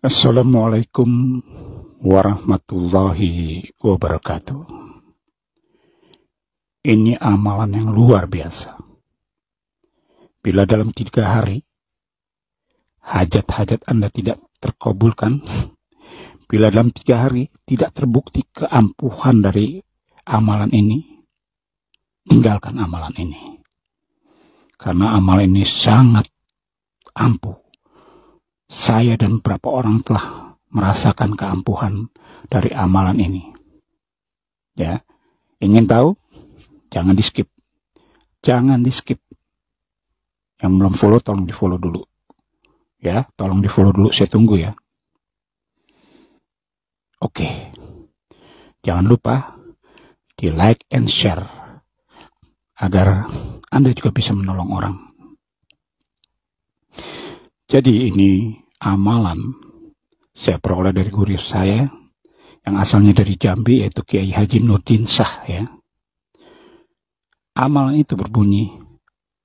Assalamualaikum warahmatullahi wabarakatuh. Ini amalan yang luar biasa. Bila dalam tiga hari hajat-hajat Anda tidak terkabulkan, bila dalam tiga hari tidak terbukti keampuhan dari amalan ini, tinggalkan amalan ini. Karena amalan ini sangat ampuh saya dan beberapa orang telah merasakan keampuhan dari amalan ini. Ya, ingin tahu? Jangan di skip. Jangan di skip. Yang belum follow tolong di follow dulu. Ya, tolong di follow dulu. Saya tunggu ya. Oke. Jangan lupa di like and share agar Anda juga bisa menolong orang. Jadi ini amalan saya peroleh dari guru saya yang asalnya dari Jambi yaitu Kiai Haji Nurdin Sah ya. Amalan itu berbunyi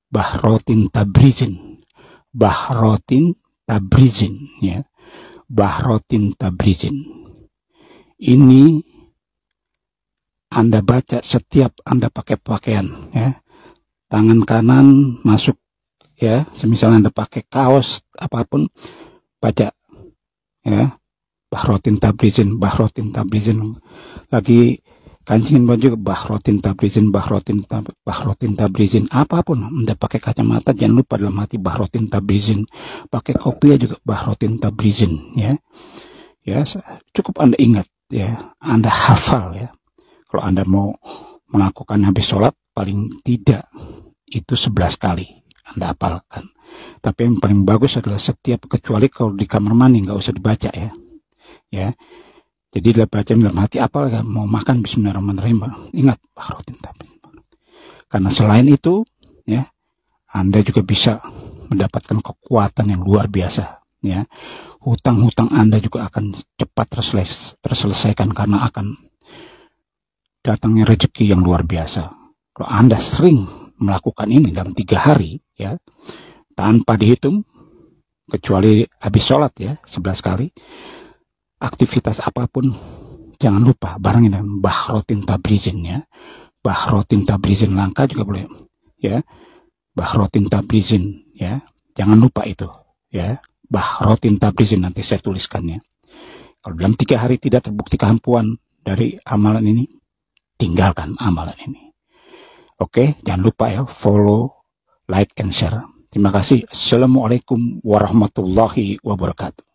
Bahrotin Tabrizin. Bahrotin Tabrizin ya. Bahrotin Tabrizin. Ini Anda baca setiap Anda pakai pakaian ya. Tangan kanan masuk ya semisal anda pakai kaos apapun baca ya Bahrotin Tabrizin Bahrotin Tabrizin lagi kancingin baju Bahrotin Tabrizin Bahrotin tab, Bahrotin Tabrizin apapun anda pakai kacamata jangan lupa dalam hati Bahrotin Tabrizin pakai kopi juga Bahrotin Tabrizin ya ya cukup anda ingat ya anda hafal ya kalau anda mau melakukan habis sholat paling tidak itu 11 kali anda hafalkan. Tapi yang paling bagus adalah setiap kecuali kalau di kamar mandi nggak usah dibaca ya. Ya. Jadi dalam baca dalam hati apa mau makan bismillahirrahmanirrahim. Ingat harus tapi. Karena selain itu ya Anda juga bisa mendapatkan kekuatan yang luar biasa ya. Hutang-hutang Anda juga akan cepat terselesaikan karena akan datangnya rezeki yang luar biasa. Kalau Anda sering melakukan ini dalam tiga hari ya tanpa dihitung kecuali habis sholat ya sebelas kali aktivitas apapun jangan lupa barengin dengan bahrotin tabrizin ya bahrotin tabrizin langka juga boleh ya bahrotin tabrizin ya jangan lupa itu ya bahrotin tabrizin nanti saya tuliskannya kalau dalam tiga hari tidak terbukti keampuan dari amalan ini tinggalkan amalan ini Oke, jangan lupa ya follow, like, and share. Terima kasih. Assalamualaikum warahmatullahi wabarakatuh.